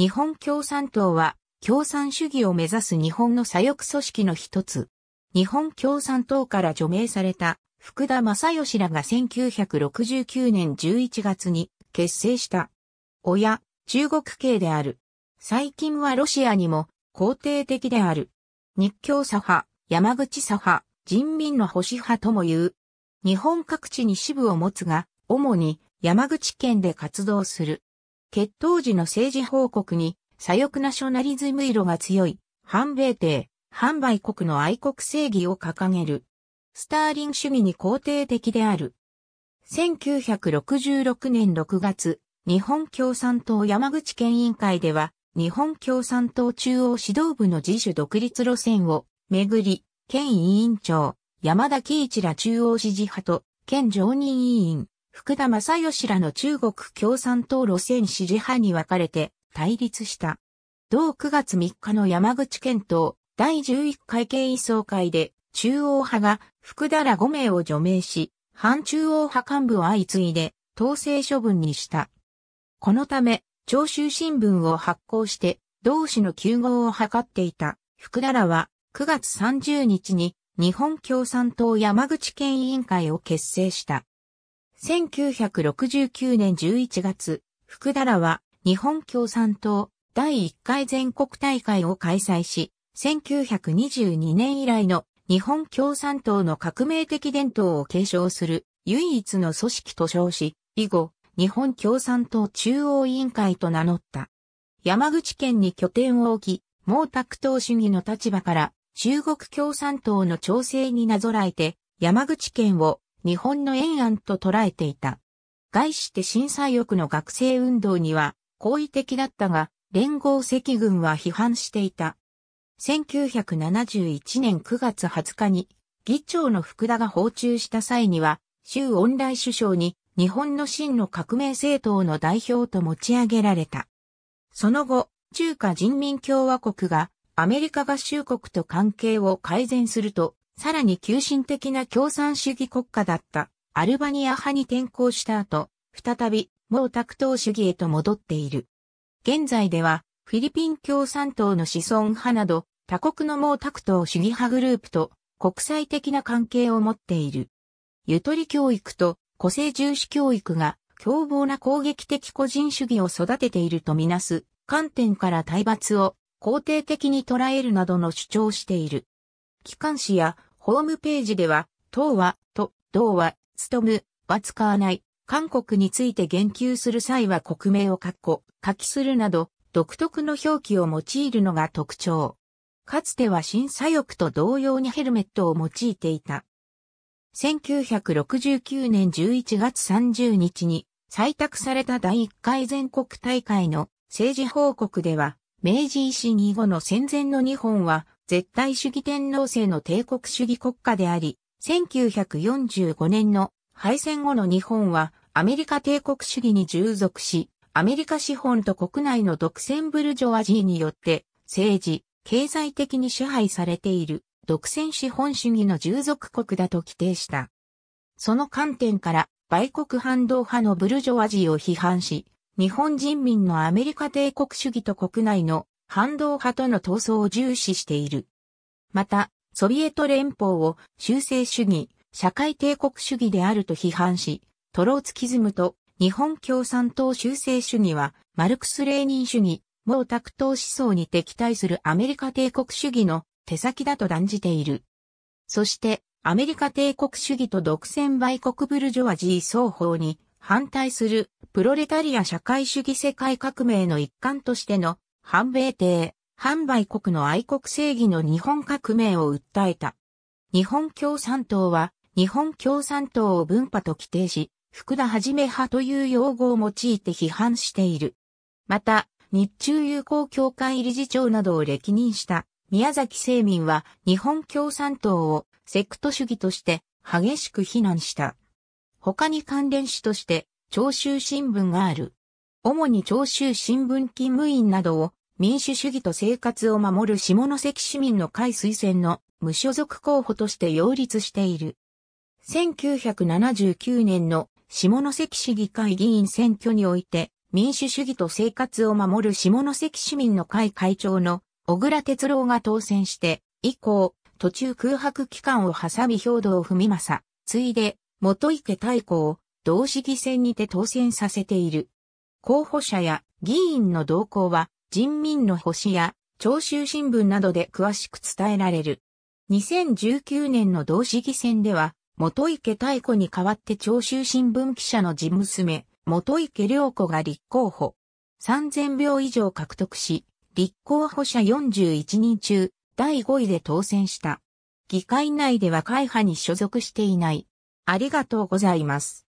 日本共産党は共産主義を目指す日本の左翼組織の一つ。日本共産党から除名された福田正義らが1969年11月に結成した。親、中国系である。最近はロシアにも肯定的である。日教左派、山口左派、人民の保守派とも言う。日本各地に支部を持つが、主に山口県で活動する。決闘時の政治報告に、左翼ナショナリズム色が強い、反米帝、反売国の愛国正義を掲げる。スターリン主義に肯定的である。1966年6月、日本共産党山口県委員会では、日本共産党中央指導部の自主独立路線をめぐり、県委員長、山田喜一ら中央支持派と、県常任委員、福田正義らの中国共産党路線支持派に分かれて対立した。同9月3日の山口県党第11回県委総会で中央派が福田ら5名を除名し、反中央派幹部を相次いで統制処分にした。このため、長州新聞を発行して同氏の休合を図っていた福田らは9月30日に日本共産党山口県委員会を結成した。1969年11月、福田らは日本共産党第1回全国大会を開催し、1922年以来の日本共産党の革命的伝統を継承する唯一の組織と称し、以後、日本共産党中央委員会と名乗った。山口県に拠点を置き、毛沢東主義の立場から中国共産党の調整になぞらえて、山口県を日本の延安と捉えていた。外して震災翼の学生運動には好意的だったが、連合赤軍は批判していた。1971年9月20日に議長の福田が訪中した際には、州恩来首相に日本の真の革命政党の代表と持ち上げられた。その後、中華人民共和国がアメリカ合衆国と関係を改善すると、さらに急進的な共産主義国家だったアルバニア派に転向した後、再び毛沢東主義へと戻っている。現在ではフィリピン共産党の子孫派など他国の毛沢東主義派グループと国際的な関係を持っている。ゆとり教育と個性重視教育が凶暴な攻撃的個人主義を育てているとみなす観点から体罰を肯定的に捉えるなどの主張している。機関紙やホームページでは、党は、と、同は、務む、は使わない、韓国について言及する際は国名を括弧、書きするなど、独特の表記を用いるのが特徴。かつては審査欲と同様にヘルメットを用いていた。1969年11月30日に採択された第1回全国大会の政治報告では、明治維新以後の戦前の日本は絶対主義天皇制の帝国主義国家であり、1945年の敗戦後の日本はアメリカ帝国主義に従属し、アメリカ資本と国内の独占ブルジョアジーによって政治、経済的に支配されている独占資本主義の従属国だと規定した。その観点から売国反動派のブルジョアジーを批判し、日本人民のアメリカ帝国主義と国内の反動派との闘争を重視している。また、ソビエト連邦を修正主義、社会帝国主義であると批判し、トローツキズムと日本共産党修正主義は、マルクス・レーニン主義、毛沢東思想に敵対するアメリカ帝国主義の手先だと断じている。そして、アメリカ帝国主義と独占売国ブルジョワジー双方に反対するプロレタリア社会主義世界革命の一環としての反米帝、反売国の愛国正義の日本革命を訴えた。日本共産党は、日本共産党を文派と規定し、福田はじめ派という用語を用いて批判している。また、日中友好協会理事長などを歴任した宮崎清民は日本共産党をセクト主義として激しく非難した。他に関連紙として、長州新聞がある。主に長州新聞勤務員などを民主主義と生活を守る下関市民の会推薦の無所属候補として擁立している。1979年の下関市議会議員選挙において民主主義と生活を守る下関市民の会会長の小倉哲郎が当選して以降途中空白期間を挟み兵道文さ、ついで元池太鼓を同市議選にて当選させている。候補者や議員の動向は人民の星や長州新聞などで詳しく伝えられる。2019年の同市議選では、元池太子に代わって長州新聞記者の地娘、元池良子が立候補。3000票以上獲得し、立候補者41人中、第5位で当選した。議会内では会派に所属していない。ありがとうございます。